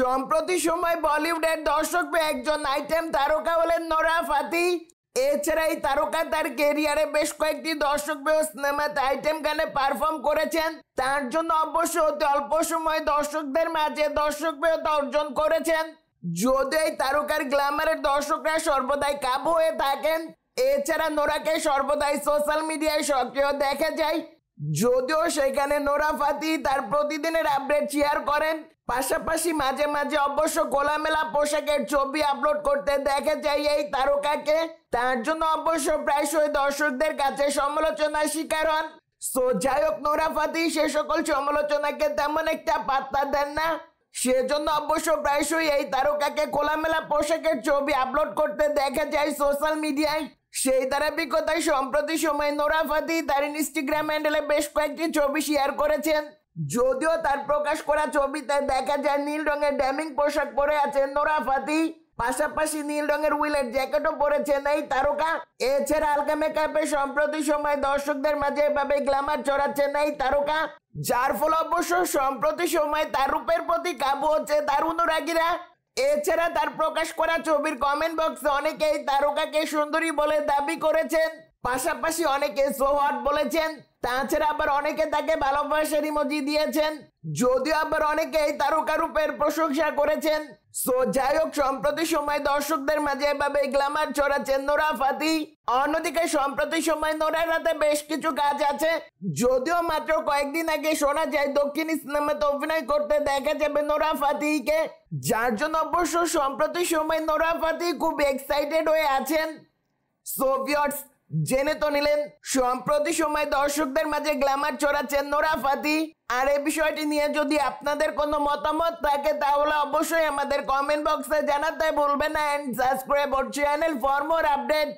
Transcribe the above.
সম্প্রতি সময় বলিউডের দর্শক একজন আইটেম তারকা হলেন নোরা ফাতি এছাড়া এই তারকা তার কেরিয়ারে বেশ কয়েকটি দর্শক সিনেমাতে আইটেম গানে পারফর্ম করেছেন তার জন্য অবশ্য অতি অল্প সময় দর্শকদের মাঝে দর্শক অর্জন করেছেন যদি এই তারকার গ্ল্যামারের দর্শকরা সর্বদাই কাবু হয়ে থাকেন এছাড়া নোরাকে সর্বদাই সোশ্যাল মিডিয়ায় সক্রিয় দেখা যায় যদিও সেখানে নোরা ফাতি তার প্রতিদিনের আপডেট শেয়ার করেন পাশাপাশি মাঝে মাঝে অবশ্য গোলামেলা পোশাকের ছবি আপলোড করতে দেখা যায় এই তারকাকে তার জন্য অবশ্য প্রায়শই দর্শকদের কাছে সমালোচনার শিকার হন সো যাই হোক নোরা ফাতি সে সকল সমালোচনাকে তেমন একটা পাত্তা দেন না সেজন্য অবশ্য প্রায়শই এই তারকাকে খোলামেলা পোশাকের ছবি আপলোড করতে দেখা যায় সোশ্যাল মিডিয়ায় সেই ধারাবাহিকতায় সম্প্রতি সময় নোরা ফাতি তার ইনস্টাগ্রাম হ্যান্ডেলে বেশ কয়েকটি ছবি শেয়ার করেছেন যদিও তার প্রকাশ করা ছবিতে দেখা যায় নীল রঙের ড্যামিং পোশাক পরে আছেন নোরা ফাতি পাশাপাশি নীল রঙের উইলের জ্যাকেটও পরেছেন এই তারকা এছাড়া আলকা মেকআপে সম্প্রতি সময় দর্শকদের মাঝে এভাবে গ্ল্যামার চড়াচ্ছেন এই তারকা যার ফলে অবশ্য সম্প্রতি সময় তার রূপের প্রতি কাবু হচ্ছে তার অনুরাগীরা এছাড়া তার প্রকাশ করা ছবির কমেন্ট বক্সে অনেকেই তারকাকে সুন্দরী বলে দাবি করেছেন পাশাপাশি অনেকে সোহাট বলেছেন তাছাড়া আবার অনেকে তাকে ভালোবাসার ইমোজি দিয়েছেন যদিও আবার অনেকে এই তারকারূপের প্রশংসা করেছেন সো যাই হোক সম্প্রতি সময় দর্শকদের মাঝে এভাবে গ্ল্যামার ছড়াচ্ছেন নোরা ফাতি অন্যদিকে সম্প্রতি সময় নোরার হাতে বেশ কিছু কাজ আছে যদিও মাত্র কয়েকদিন আগে শোনা যায় দক্ষিণ সিনেমাতে অভিনয় করতে দেখা যাবে নোরা ফাতিকে যার জন্য অবশ্য সম্প্রতি সময় নোরা ফাতি খুব এক্সাইটেড হয়ে আছেন সোভিয়টস জেনে তো নিলেন সম্প্রতি সময় দর্শকদের মাঝে গ্ল্যামার চড়াচ্ছেন নোরা ফাতি আর এই বিষয়টি নিয়ে যদি আপনাদের কোনো মতামত থাকে তাহলে অবশ্যই আমাদের কমেন্ট বক্সে জানাতে ভুলবেন না and subscribe our channel for more update